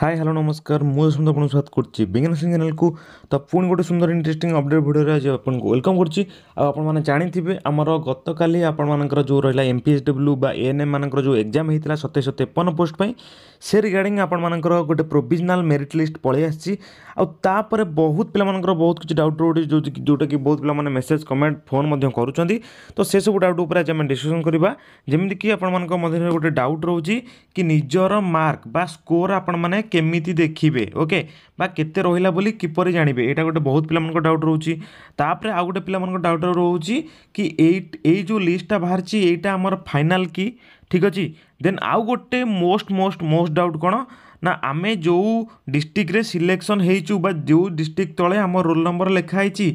high hello ନମସ୍କାର ମୁଁ ସୁନ୍ଦର ଆପଣଙ୍କ ସ୍ୱାଗତ କରୁଛି ବିଜ୍ଞାନ ସିଂ ଚ୍ୟାନେଲକୁ ତ ପୁଣି ଗୋଟେ ସୁନ୍ଦର ଇଣ୍ଟରେଷ୍ଟିଂ ଅପଡ଼େଟ୍ ଭିଡ଼ିଓରେ ଆଜି ଆପଣଙ୍କୁ ୱେଲକମ୍ କରୁଛି ଆଉ ଆପଣମାନେ ଜାଣିଥିବେ ଆମର ଗତକାଲି ଆପଣମାନଙ୍କର ଯେଉଁ ରହିଲା ଏମ୍ ପି ଏସ୍ ଡବ୍ଲ୍ୟୁ ବା ଏଏନ୍ଏମ୍ ମାନଙ୍କର ଯେଉଁ ଏକ୍ଜାମ୍ ହେଇଥିଲା ସତେଇଶହ ତେପନ ପୋଷ୍ଟ ପାଇଁ ସେ ରିଗାର୍ଡ଼ିଂ ଆପଣମାନଙ୍କର ଗୋଟେ ପ୍ରୋଭିଜନାଲ୍ ମେରିଟ୍ ଲିଷ୍ଟ ପଳେଇ ଆସିଛି ଆଉ ତାପରେ ବହୁତ ପିଲାମାନଙ୍କର ବହୁତ କିଛି ଡାଉଟ୍ ରହୁଛି ଯେଉଁଟାକି ବହୁତ ପିଲାମାନେ ମେସେଜ୍ କମେଣ୍ଟ ଫୋନ୍ ମଧ୍ୟ କରୁଛନ୍ତି ତ ସେସବୁ ଡାଉଟ୍ ଉପରେ ଆଜି ଆମେ ଡିସ୍କସନ୍ କରିବା ଯେମିତିକି ଆପଣମାନଙ୍କ ମଧ୍ୟରେ ଗୋଟେ ଡାଉଟ୍ ରହୁଛି କି ନିଜର ମାର୍କ ବା ସ୍କୋର୍ ଆପଣମାନେ କେମିତି ଦେଖିବେ ଓକେ ବା କେତେ ରହିଲା ବୋଲି କିପରି ଜାଣିବେ ଏଇଟା ଗୋଟେ ବହୁତ ପିଲାମାନଙ୍କ ଡାଉଟ୍ ରହୁଛି ତାପରେ ଆଉ ଗୋଟେ ପିଲାମାନଙ୍କ ଡାଉଟ୍ ରହୁଛି କି ଏଇ ଏଇ ଯେଉଁ ଲିଷ୍ଟଟା ବାହାରିଛି ଏଇଟା ଆମର ଫାଇନାଲ୍ କି ଠିକ୍ ଅଛି ଦେନ୍ ଆଉ ଗୋଟେ ମୋଷ୍ଟ ମୋଷ୍ଟ ମୋଷ୍ଟ ଡାଉଟ୍ କ'ଣ ନା ଆମେ ଯେଉଁ ଡିଷ୍ଟ୍ରିକ୍ଟରେ ସିଲେକ୍ସନ୍ ହେଇଛୁ ବା ଯେଉଁ ଡିଷ୍ଟ୍ରିକ୍ଟ ତଳେ ଆମ ରୋଲ୍ ନମ୍ବର ଲେଖା ହେଇଛି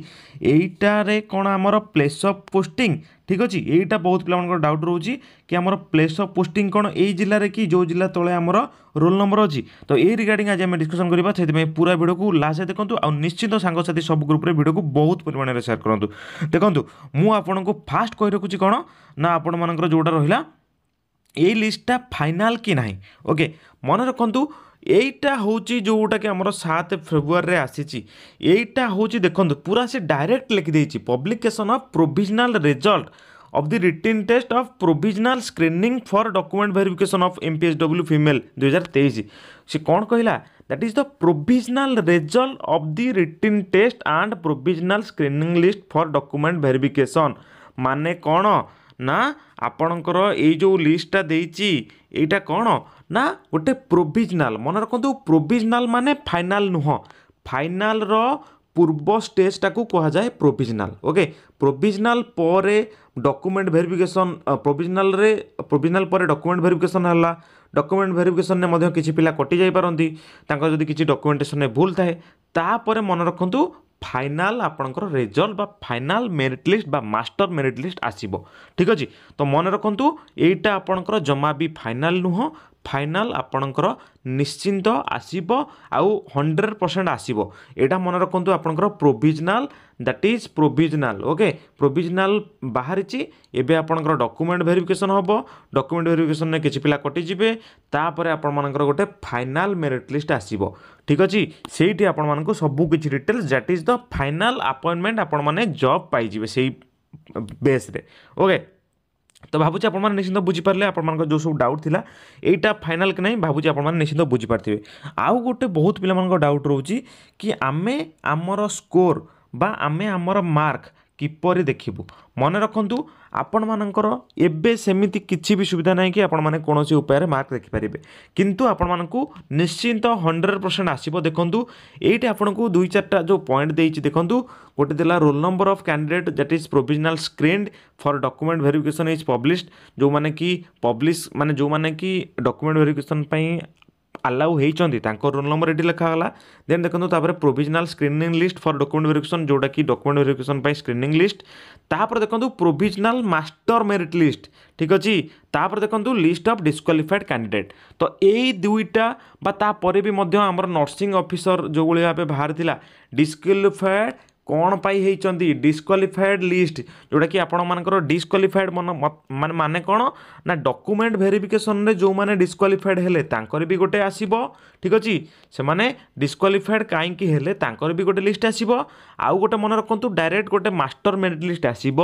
ଏଇଟାରେ କ'ଣ ଆମର ପ୍ଲେସ୍ ଅଫ୍ ପୋଷ୍ଟିଂ ଠିକ୍ ଅଛି ଏଇଟା ବହୁତ ପିଲାମାନଙ୍କର ଡାଉଟ୍ ରହୁଛି କି ଆମର ପ୍ଲେସ୍ ଅଫ୍ ପୋଷ୍ଟିଂ କ'ଣ ଏଇ ଜିଲ୍ଲାରେ କି ଯେଉଁ ଜିଲ୍ଲା ତଳେ ଆମର ରୋଲ୍ ନମ୍ବର ଅଛି ତ ଏଇ ରିଗାର୍ଡ଼ିଂ ଆଜି ଆମେ ଡିସ୍କସନ୍ କରିବା ସେଥିପାଇଁ ପୁରା ଭିଡ଼ିଓକୁ ଲାଷ୍ଟରେ ଦେଖନ୍ତୁ ଆଉ ନିଶ୍ଚିନ୍ତ ସାଙ୍ଗସାଥି ସବୁ ଗ୍ରୁପ୍ରେ ଭିଡ଼ିଓକୁ ବହୁତ ପରିମାଣରେ ସେୟାର କରନ୍ତୁ ଦେଖନ୍ତୁ ମୁଁ ଆପଣଙ୍କୁ ଫାଷ୍ଟ କହି ରଖୁଛି କ'ଣ ନା ଆପଣମାନଙ୍କର ଯେଉଁଟା ରହିଲା এই লিষ্টটা ଫାଇନାଲ୍ କି ନାହିଁ ଓକେ ମନେ ରଖନ୍ତୁ ଏଇଟା ହେଉଛି ଯେଉଁଟାକି ଆମର ସାତ ଫେବୃଆରୀରେ ଆସିଛି ଏଇଟା ହେଉଛି ଦେଖନ୍ତୁ ପୁରା ସେ ଡାଇରେକ୍ଟ ଲେଖିଦେଇଛି publication of provisional result of the written test of provisional screening for document verification of M P H W female ଦୁଇହଜାର ତେଇଶ ସେ କ'ଣ କହିଲା that is the provisional result of the written test and provisional screening list for document verification ମାନେ କ'ଣ ନା ଆପଣଙ୍କର ଏଇ ଯେଉଁ ଲିଷ୍ଟଟା ଦେଇଛି ଏଇଟା କ'ଣ ନା ଗୋଟେ ପ୍ରୋଭିଜନାଲ୍ ମନେ ରଖନ୍ତୁ ପ୍ରୋଭିଜନାଲ୍ ମାନେ ଫାଇନାଲ୍ ନୁହଁ ଫାଇନାଲ୍ର ପୂର୍ବ ଷ୍ଟେଜ୍ଟାକୁ କୁହାଯାଏ ପ୍ରୋଭିଜନାଲ୍ ଓକେ ପ୍ରୋଭିଜନାଲ୍ ପରେ ଡକୁମେଣ୍ଟ ଭେରିଫିକେସନ୍ ପ୍ରୋଭିଜନାଲ୍ରେ ପ୍ରୋଭିଜନାଲ୍ ପରେ ଡକୁମେଣ୍ଟ ଭେରିଫିକେସନ୍ ହେଲା ଡକୁମେଣ୍ଟ ଭେରିଫିକେସନ୍ରେ ମଧ୍ୟ କିଛି ପିଲା କଟିଯାଇପାରନ୍ତି ତାଙ୍କର ଯଦି କିଛି ଡକୁମେଣ୍ଟେସନ୍ରେ ଭୁଲ ଥାଏ ତାପରେ ମନେ ରଖନ୍ତୁ ফাইনাল আপনার রেজল্ট বা ফাইনাল মেরিট লিষ্ট বা মাস্টর মেরিট লিষ্ট আসব ঠিক আছে তো মনে রাখতু এইটা আপনার জমা বি ফাইনাল নুহ ফাইনাল ଆପଣଙ୍କର ନିଶ୍ଚିନ୍ତ ଆସିବ ଆଉ ହଣ୍ଡ୍ରେଡ଼ ପରସେଣ୍ଟ ଆସିବ ଏଇଟା ମନେ ରଖନ୍ତୁ ଆପଣଙ୍କର provisional that is provisional okay provisional ବାହାରିଛି ଏବେ ଆପଣଙ୍କର ଡକୁମେଣ୍ଟ ଭେରିଫିକେସନ୍ ହେବ ଡକୁମେଣ୍ଟ ଭେରିଫିକେସନ୍ରେ କିଛି ପିଲା କଟିଯିବେ ତାପରେ ଆପଣମାନଙ୍କର ଗୋଟେ ଫାଇନାଲ୍ ମେରିଟ୍ ଲିଷ୍ଟ ଆସିବ ଠିକ୍ ଅଛି ସେଇଠି ଆପଣମାନଙ୍କୁ ସବୁ କିଛି details that is the final appointment ଆପଣମାନେ ଜବ୍ ପାଇଯିବେ ସେଇ ବେସ୍ରେ ଓକେ তো ভাবুছি আপনার নিশ্চিত বুঝিপারে আপনার যে সব ডাউট লা এইটা ফাইনাল কি না ভাবুছি আপনার নিশ্চিত বুঝিপারে আউ গোটে বহু পিলা ডাউট রয়েছে কি আমি আমার স্কোর বা আমি আমার মার্ক কিপর দেখবু মনে রাখতু ଆପଣମାନଙ୍କର ଏବେ ସେମିତି କିଛି ବି ସୁବିଧା ନାହିଁ କି ଆପଣମାନେ କୌଣସି ଉପାୟରେ ମାର୍କ ଦେଖିପାରିବେ କିନ୍ତୁ ଆପଣମାନଙ୍କୁ ନିଶ୍ଚିନ୍ତ ହଣ୍ଡ୍ରେଡ଼ ପରସେଣ୍ଟ ଆସିବ ଦେଖନ୍ତୁ ଏଇଠି ଆପଣଙ୍କୁ ଦୁଇ ଚାରିଟା ଯେଉଁ ପଏଣ୍ଟ ଦେଇଛି ଦେଖନ୍ତୁ ଗୋଟେ ଦେଲା roll number of candidate that is provisional screened for document verification is published ଯେଉଁମାନେ କି ପବ୍ଲିଶ୍ ମାନେ ଯେଉଁମାନେ କି ଡକୁମେଣ୍ଟ ଭେରିଫିକେସନ୍ ପାଇଁ ଆଲାଉ ହୋଇଛନ୍ତି ତାଙ୍କ ରୋଲ୍ ନମ୍ବର ଏଠି ଲେଖାଗଲା ଦେନ୍ ଦେଖନ୍ତୁ ତାପରେ provisional screening list for document verification ଯେଉଁଟାକି ଡକୁମେଣ୍ଟ ଭେରିଫିକେସନ୍ ପାଇଁ ସ୍କ୍ରିନିଂ ଲିଷ୍ଟ ତାପରେ ଦେଖନ୍ତୁ ପ୍ରୋଭିଜନାଲ୍ ମାଷ୍ଟର ମେରିଟ୍ ଲିଷ୍ଟ ঠিক ଅଛି ତାପରେ ଦେଖନ୍ତୁ ଲିଷ୍ଟ ଅଫ୍ ଡିସ୍କ୍ୱାଲିଫାଏଡ୍ କ୍ୟାଣ୍ଡିଡେଟ୍ ତ ଏଇ ଦୁଇଟା ବା ତାପରେ ବି ମଧ୍ୟ ଆମର ନର୍ସିଂ ଅଫିସର ଯେଉଁଭଳି ଭାବେ ବାହାରିଥିଲା ଡିସ୍କ୍ୱାଲିଫାଏଡ୍ କ'ଣ ପାଇଁ ହେଇଛନ୍ତି ଡିସ୍କ୍ୱାଲିଫାଏଡ଼୍ ଲିଷ୍ଟ ଯେଉଁଟାକି ଆପଣମାନଙ୍କର ଡିସକ୍ୱାଲିଫାଏଡ଼୍ ମାନେ ମାନେ କ'ଣ ନା ଡକୁମେଣ୍ଟ ଭେରିଫିକେସନ୍ରେ ଯେଉଁମାନେ ଡିସ୍କ୍ୱାଲିଫାଏଡ଼୍ ହେଲେ ତାଙ୍କର ବି ଗୋଟେ ଆସିବ ଠିକ୍ ଅଛି ସେମାନେ ଡିସ୍କ୍ୱାଲିଫାଏଡ଼୍ କାହିଁକି ହେଲେ ତାଙ୍କର ବି ଗୋଟେ ଲିଷ୍ଟ ଆସିବ ଆଉ ଗୋଟେ ମନେ ରଖନ୍ତୁ ଡାଇରେକ୍ଟ ଗୋଟେ ମାଷ୍ଟର ମେରିଟ୍ ଲିଷ୍ଟ ଆସିବ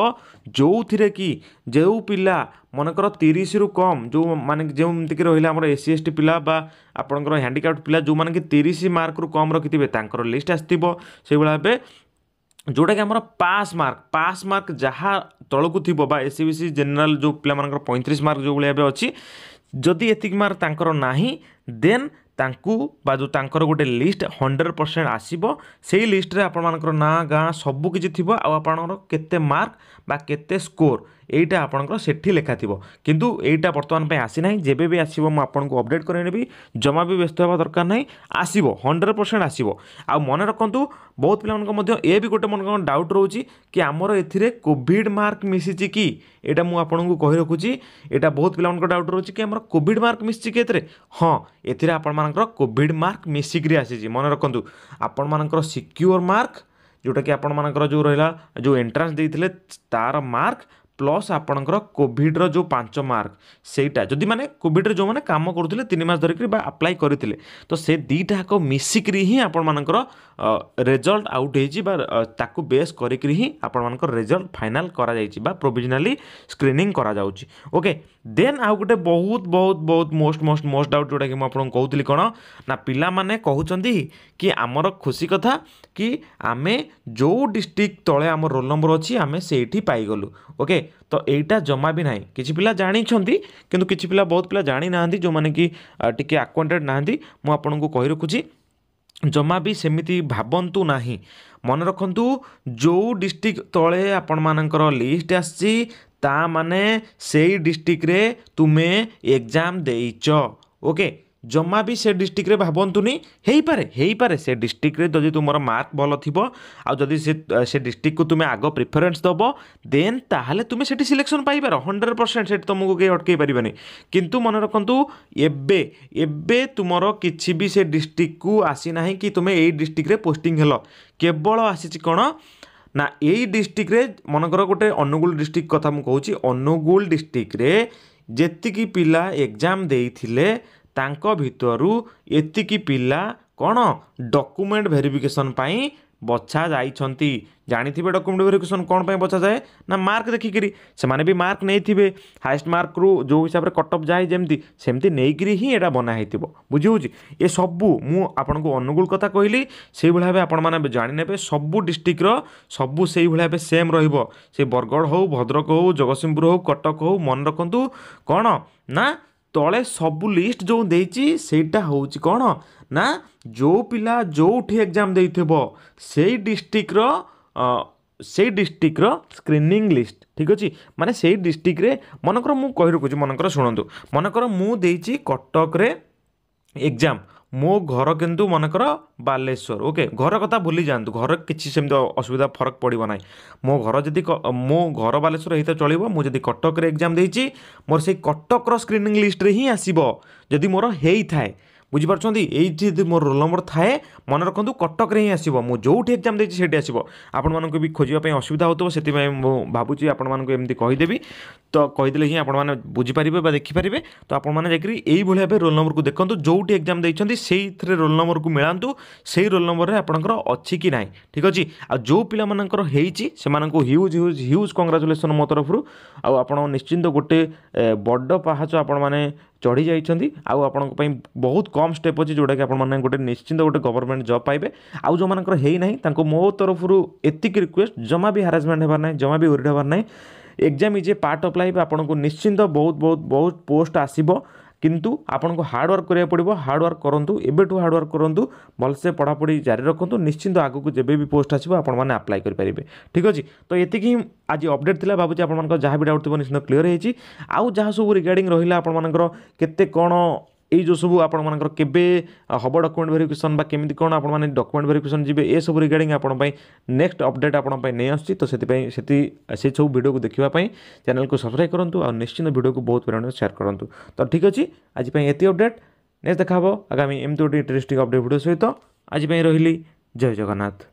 ଯେଉଁଥିରେ କି ଯେଉଁ ପିଲା ମନେକର ତିରିଶରୁ କମ୍ ଯେଉଁ ମାନେ ଯେମିତିକି ରହିଲା ଆମର ଏସ୍ ସି ଏସ୍ ଟି ପିଲା ବା ଆପଣଙ୍କର ହ୍ୟାଣ୍ଡିକ୍ୟାପ୍ଟ ପିଲା ଯେଉଁମାନେ କି ତିରିଶ ମାର୍କରୁ କମ୍ ରଖିଥିବେ ତାଙ୍କର ଲିଷ୍ଟ ଆସିଥିବ ସେଇଭଳି ଭାବେ ଯେଉଁଟାକି ଆମର ପାସ୍ ମାର୍କ ପାସ୍ ମାର୍କ ଯାହା ତଳକୁ ଥିବ ବା S C B C general ଯେଉଁ ପିଲାମାନଙ୍କର ପଇଁତିରିଶ ମାର୍କ ଯେଉଁଭଳିଆ ଭଳିଆ ଏବେ ଅଛି ଯଦି ଏତିକି ମାର୍କ ତାଙ୍କର ନାହିଁ ଦେନ୍ ତାଙ୍କୁ ବା ଯେଉଁ ତାଙ୍କର ଗୋଟେ ଲିଷ୍ଟ ହଣ୍ଡ୍ରେଡ଼ ପରସେଣ୍ଟ ଆସିବ ସେଇ ଲିଷ୍ଟରେ ଆପଣମାନଙ୍କର ନାଁ ଗାଁ ସବୁ କିଛି ଥିବ ଆଉ ଆପଣଙ୍କର କେତେ ମାର୍କ ବା କେତେ ସ୍କୋର এইটা আপনার সেটি লেখা থাকবে কিন্তু এইটা বর্তমান আসি না যেবে বি আসব মু আপনার অপডেট করে নেবি জমা বি ব্যস্ত হওয়া দরকার না আসব হন্ড্রেড পরসেন্ট আসব আনে রাখতু বহু পিলা এ বি গোটে মনে ডাউট রয়েছে কি আমার এতে কোভিড মার্ক মিশিছি কি এটা মু আপনার কহি রাখুছি এটা বহু পিলা ডাউট রয়েছে কি আমার কোভিড মার্ক মিশিছি কি এতে হ্যাঁ এতে আপনার কোভিড মার্ক মিশিকি আসিছি মনে রাখতু আপনার সিক্যুর মার্ক ଯେଉଁଟାକି ଆପଣମାନଙ୍କର ଯେଉଁ ରହିଲା ଯେଉଁ ଏଣ୍ଟ୍ରାନ୍ସ ଦେଇଥିଲେ ତା'ର ମାର୍କ ପ୍ଲସ୍ ଆପଣଙ୍କର କୋଭିଡ଼୍ର ଯେଉଁ ପାଞ୍ଚ ମାର୍କ ସେଇଟା ଯଦି ମାନେ କୋଭିଡ଼୍ରେ ଯେଉଁମାନେ କାମ କରୁଥିଲେ ତିନି ମାସ ଧରିକିରି ବା ଆପ୍ଲାଏ କରିଥିଲେ ତ ସେ ଦୁଇଟାଯାକ ମିଶିକିରି ହିଁ ଆପଣମାନଙ୍କର ରେଜଲ୍ଟ ଆଉଟ୍ ହେଇଛି ବା ତାକୁ ବେସ୍ କରିକିରି ହିଁ ଆପଣମାନଙ୍କର ରେଜଲ୍ଟ ଫାଇନାଲ୍ କରାଯାଇଛି ବା ପ୍ରୋଭିଜନାଲି ସ୍କ୍ରିନିଂ କରାଯାଉଛି ଓକେ ଦେନ୍ ଆଉ ଗୋଟେ ବହୁତ ବହୁତ ବହୁତ ମୋଷ୍ଟ ମୋଷ୍ଟ ମୋଷ୍ଟ ଡାଉଟ୍ ଯେଉଁଟାକି ମୁଁ ଆପଣଙ୍କୁ କହୁଥିଲି କ'ଣ ନା ପିଲାମାନେ କହୁଛନ୍ତି କି ଆମର ଖୁସି କଥା କି ଆମେ ଯେଉଁ ଡିଷ୍ଟ୍ରିକ୍ଟ ତଳେ ଆମ ରୋଲ୍ ନମ୍ବର ଅଛି ଆମେ ସେଇଠି ପାଇଗଲୁ ଓକେ ତ ଏଇଟା ଜମା ବି ନାହିଁ କିଛି ପିଲା ଜାଣିଛନ୍ତି କିନ୍ତୁ କିଛି ପିଲା ବହୁତ ପିଲା ଜାଣିନାହାନ୍ତି ଯେଉଁମାନେ କି ଟିକେ ଆକ୍ୱାଣ୍ଟେଡ଼୍ ନାହାନ୍ତି ମୁଁ ଆପଣଙ୍କୁ କହି ରଖୁଛି ଜମା ବି ସେମିତି ଭାବନ୍ତୁ ନାହିଁ ମନେ ରଖନ୍ତୁ ଯେଉଁ ଡିଷ୍ଟ୍ରିକ୍ଟ ତଳେ ଆପଣମାନଙ୍କର ଲିଷ୍ଟ ଆସିଛି ତା ମାନେ ସେଇ ଡିଷ୍ଟ୍ରିକ୍ଟରେ ତୁମେ ଏକ୍ଜାମ୍ ଦେଇଛ ଓକେ জমা বি সে ডিস্ট্রিক্টরে ভাবন্তুনি হইপারে হইপারে সে ডিস্ট্রিক্টরে যদি তোমার মার্ক ভালো থাকবে আদি সে সে ডিস্ট্রিক্টকে তুমি আগ প্রিফরেন্স দেব দেন তাহলে তুমি সেটি সিলেকশন পাইপার হন্ড্রেড পরসেন্ট সেটি তোমাকে কে অটকাই পারবে কিন্তু মনে রাখতু এবে এবে তোমার কিছু বি সে ডিস্ট্রিক্টকু আসি না কি তুমি এই ডিস্ট্রিক্টরে পোস্টিং হল কেবল আসিছি কোণ না এই ডিস্ট্রিক্টরে মনেকর গোটে অনুগুল ডিস্ট্রিক্ট কথা মু কৌছি অনুগুল ডিস্ট্রিক্টরে যেতিকি পিলা এক্সাম দিয়ে ତାଙ୍କ ଭିତରୁ ଏତିକି ପିଲା କ'ଣ ଡକୁମେଣ୍ଟ ଭେରିଫିକେସନ୍ ପାଇଁ ବଛା ଯାଇଛନ୍ତି ଜାଣିଥିବେ ଡକୁମେଣ୍ଟ ଭେରିଫିକେସନ୍ କ'ଣ ପାଇଁ ବଛାଯାଏ ନା ମାର୍କ ଦେଖିକିରି ସେମାନେ ବି ମାର୍କ ନେଇଥିବେ ହାଏଷ୍ଟ ମାର୍କରୁ ଯେଉଁ ହିସାବରେ କଟ୍ ଅଫ୍ ଯାଏ ଯେମିତି ସେମିତି ନେଇକିରି ହିଁ ଏଇଟା ବନା ହେଇଥିବ ବୁଝି ହେଉଛି ଏସବୁ ମୁଁ ଆପଣଙ୍କୁ ଅନୁଗୁଳ କଥା କହିଲି ସେଇଭଳି ଭାବେ ଆପଣମାନେ ଜାଣିନେବେ ସବୁ ଡିଷ୍ଟ୍ରିକ୍ଟର ସବୁ ସେଇଭଳି ଭାବେ ସେମ୍ ରହିବ ସେ ବରଗଡ଼ ହେଉ ଭଦ୍ରକ ହେଉ ଜଗତସିଂହପୁର ହେଉ କଟକ ହେଉ ମନେ ରଖନ୍ତୁ କ'ଣ ନା ତଳେ ସବୁ ଲିଷ୍ଟ ଯେଉଁ ଦେଇଛି ସେଇଟା ହେଉଛି କ'ଣ ନା ଯେଉଁ ପିଲା ଯେଉଁଠି ଏକ୍ଜାମ୍ ଦେଇଥିବ ସେଇ ଡିଷ୍ଟ୍ରିକ୍ଟର ସେଇ ଡିଷ୍ଟ୍ରିକ୍ଟର ସ୍କ୍ରିନିଂ ଲିଷ୍ଟ ଠିକ୍ ଅଛି ମାନେ ସେଇ ଡିଷ୍ଟ୍ରିକ୍ଟରେ ମନେକର ମୁଁ କହି ରଖୁଛି ମନେକର ଶୁଣନ୍ତୁ ମନେକର ମୁଁ ଦେଇଛି କଟକରେ ଏକ୍ଜାମ୍ ମୋ ଘର କିନ୍ତୁ ମନେକର ବାଲେଶ୍ୱର ଓକେ ଘର କଥା ଭୁଲି ଯାଆନ୍ତୁ ଘର କିଛି ସେମିତି ଅସୁବିଧା ଫରକ ପଡ଼ିବ ନାହିଁ ମୋ ଘର ଯଦି ମୋ ଘର ବାଲେଶ୍ୱର ହେଇତ ଚଳିବ ମୁଁ ଯଦି କଟକରେ ଏକ୍ଜାମ୍ ଦେଇଛି ମୋର ସେଇ କଟକର ସ୍କ୍ରିନିଂ ଲିଷ୍ଟରେ ହିଁ ଆସିବ ଯଦି ମୋର ହେଇଥାଏ ବୁଝିପାରୁଛନ୍ତି ଏଇଠି ଯଦି ମୋର ରୋଲ୍ ନମ୍ବର ଥାଏ ମନେ ରଖନ୍ତୁ କଟକରେ ହିଁ ଆସିବ ମୁଁ ଯେଉଁଠି ଏକ୍ଜାମ୍ ଦେଇଛି ସେଇଠି ଆସିବ ଆପଣମାନଙ୍କୁ ବି ଖୋଜିବା ପାଇଁ ଅସୁବିଧା ହେଉଥିବ ସେଥିପାଇଁ ମୁଁ ଭାବୁଛି ଆପଣମାନଙ୍କୁ ଏମିତି କହିଦେବି ତ କହିଦେଲେ ହିଁ ଆପଣମାନେ ବୁଝିପାରିବେ ବା ଦେଖିପାରିବେ ତ ଆପଣମାନେ ଯାଇକରି ଏଇଭଳି ଭାବେ ରୋଲ୍ ନମ୍ବରକୁ ଦେଖନ୍ତୁ ଯେଉଁଠି ଏକ୍ଜାମ୍ ଦେଇଛନ୍ତି ସେଇଥିରେ ରୋଲ୍ ନମ୍ବରକୁ ମିଳାନ୍ତୁ সেই ରୋଲ୍ ନମ୍ବରରେ ଆପଣଙ୍କର ଅଛି କି ନାହିଁ ଠିକ୍ ଅଛି ଆଉ ଯେଉଁ ପିଲାମାନଙ୍କର ହେଇଛି ସେମାନଙ୍କୁ ହ୍ୟୁଜ୍ ହ୍ୟୁଜ୍ ହ୍ୟୁଜ୍ କଂଗ୍ରାଚୁଲେସନ୍ ମୋ ତରଫରୁ ଆଉ ଆପଣ ନିଶ୍ଚିନ୍ତ ଗୋଟେ ବଡ଼ ପାହାଚ ଆପଣମାନେ ଚଢ଼ି ଯାଇଛନ୍ତି ଆଉ ଆପଣଙ୍କ ପାଇଁ ବହୁତ କମ୍ ଷ୍ଟେପ୍ ଅଛି ଯେଉଁଟାକି ଆପଣମାନେ ଗୋଟେ ନିଶ୍ଚିନ୍ତ ଗୋଟେ ଗଭର୍ଣ୍ଣମେଣ୍ଟ ଜବ୍ ପାଇବେ ଆଉ ଯେଉଁମାନଙ୍କର ହେଇନାହିଁ ତାଙ୍କୁ ମୋ ତରଫରୁ ଏତିକି ରିକ୍ୱେଷ୍ଟ ଜମା ବି ହାରାସମେଣ୍ଟ ହେବାର ନାହିଁ ଜମା ବି ୱରିଡ଼ ହେବାର ନାହିଁ exam is a part of life ଆପଣଙ୍କୁ ନିଶ୍ଚିନ୍ତ ବହୁତ ବହୁତ ବହୁତ ପୋଷ୍ଟ ଆସିବ কিন্তু ଆପଣଙ୍କୁ ହାର୍ଡ଼ୱାର୍କ କରିବାକୁ ପଡ଼ିବ ହାର୍ଡ଼ୱାର୍କ କରନ୍ତୁ ଏବେଠୁ ହାର୍ଡ଼ୱାର୍କ କରନ୍ତୁ ଭଲସେ ପଢ଼ାପଢ଼ି ଜାରି ରଖନ୍ତୁ ନିଶ୍ଚିନ୍ତ ଆଗକୁ ଯେବେ ବି ପୋଷ୍ଟ ଆସିବ ଆପଣମାନେ ଆପ୍ଲାଏ କରିପାରିବେ ଠିକ୍ ଅଛି ତ ଏତିକି ହିଁ ଆଜି ଅପଡ଼େଟ୍ ଥିଲା ଭାବୁଛି ଆପଣମାନଙ୍କର ଯାହା ବି ଡାଉଟ୍ ଥିବ ନିଶ୍ଚିନ୍ତ କ୍ଲିଅର୍ ହେଇଛି ଆଉ ଯାହା ସବୁ ରିଗାର୍ଡ଼ିଂ ରହିଲା ଆପଣମାନଙ୍କର କେତେ କ'ଣ এই যে সব আপনার কেবে হব ডকুমেন্ট ভেরিফিকেসন বা কেমি কোণ আপনার ডকুমেন্ট ভেরিফিকেসন যাবে এসব রিগার্ডিং আপনার নেক্সট অপডেট আপনার নিয়ে আসছি তো সেই সেটি সেই সব ভিডিওকে দেখা চ্যানেল সবসক্রাইব করতু আর নিশ্চিন্ত ভিডিওকে বহু পরিমাণে সেয়ার করতু তো ঠিক আছে আজপাই এত অপডেট নেক্সট দেখা হব আগামী এমতি গোটে ইন্টারেস্টিং অপডেট ভিডিও সহ আজপাই রহলি জয় জগন্নাথ